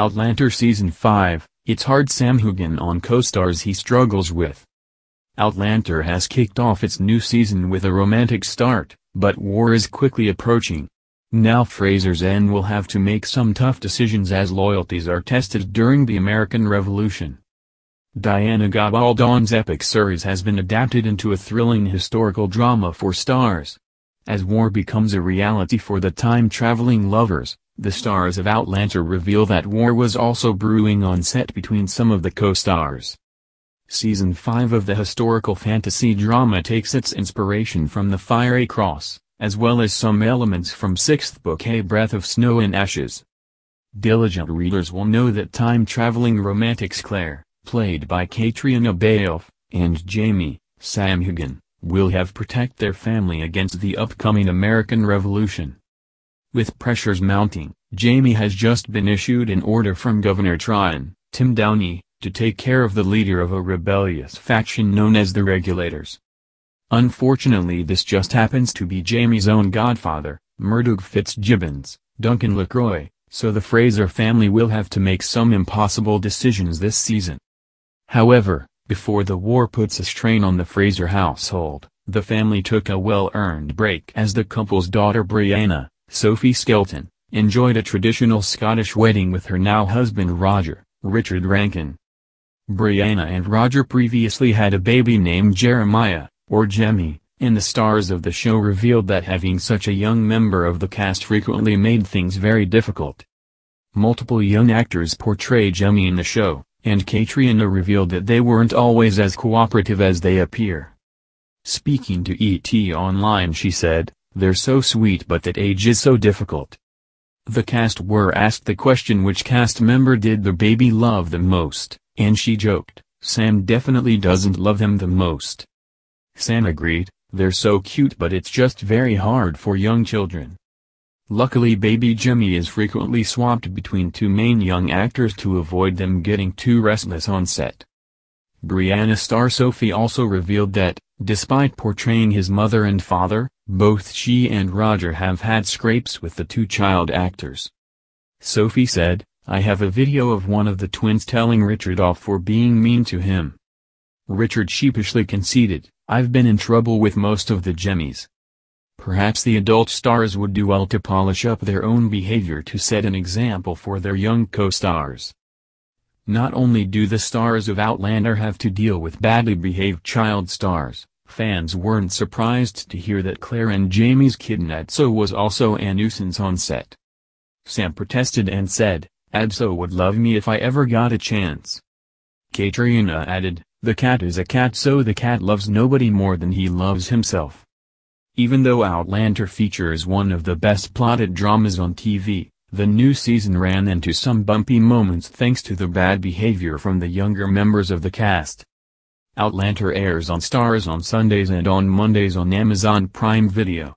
Outlander Season 5, it's hard Sam Hugan on co-stars he struggles with. Outlander has kicked off its new season with a romantic start, but war is quickly approaching. Now Fraser's N will have to make some tough decisions as loyalties are tested during the American Revolution. Diana Gabaldon's epic series has been adapted into a thrilling historical drama for stars. As war becomes a reality for the time-traveling lovers, the stars of Outlander reveal that war was also brewing on set between some of the co-stars. Season 5 of the historical fantasy drama takes its inspiration from The Fiery Cross, as well as some elements from sixth book A Breath of Snow and Ashes. Diligent readers will know that time-traveling romantics Claire, played by Catriona Bailf, and Jamie, Sam Samhugan, will have protect their family against the upcoming American Revolution. With pressures mounting, Jamie has just been issued an order from Governor Tryon, Tim Downey, to take care of the leader of a rebellious faction known as the Regulators. Unfortunately this just happens to be Jamie's own godfather, Murdoch Fitzgibbons, Duncan LaCroix, so the Fraser family will have to make some impossible decisions this season. However, before the war puts a strain on the Fraser household, the family took a well-earned break as the couple's daughter Brianna, Sophie Skelton, enjoyed a traditional Scottish wedding with her now husband Roger, Richard Rankin. Brianna and Roger previously had a baby named Jeremiah, or Jemmy, and the stars of the show revealed that having such a young member of the cast frequently made things very difficult. Multiple young actors portray Jemmy in the show, and Katrina revealed that they weren't always as cooperative as they appear. Speaking to ET Online she said, they're so sweet but that age is so difficult. The cast were asked the question which cast member did the baby love the most, and she joked, Sam definitely doesn't love him the most. Sam agreed, they're so cute but it's just very hard for young children. Luckily baby Jimmy is frequently swapped between two main young actors to avoid them getting too restless on set. Brianna star Sophie also revealed that, despite portraying his mother and father, both she and Roger have had scrapes with the two child actors. Sophie said, I have a video of one of the twins telling Richard off for being mean to him. Richard sheepishly conceded, I've been in trouble with most of the Jemmys. Perhaps the adult stars would do well to polish up their own behavior to set an example for their young co-stars. Not only do the stars of Outlander have to deal with badly behaved child stars, Fans weren't surprised to hear that Claire and Jamie's kid Natso was also a nuisance on set. Sam protested and said, Adso would love me if I ever got a chance. Katrina added, the cat is a cat so the cat loves nobody more than he loves himself. Even though Outlander features one of the best plotted dramas on TV, the new season ran into some bumpy moments thanks to the bad behavior from the younger members of the cast. Outlander airs on Stars on Sundays and on Mondays on Amazon Prime Video.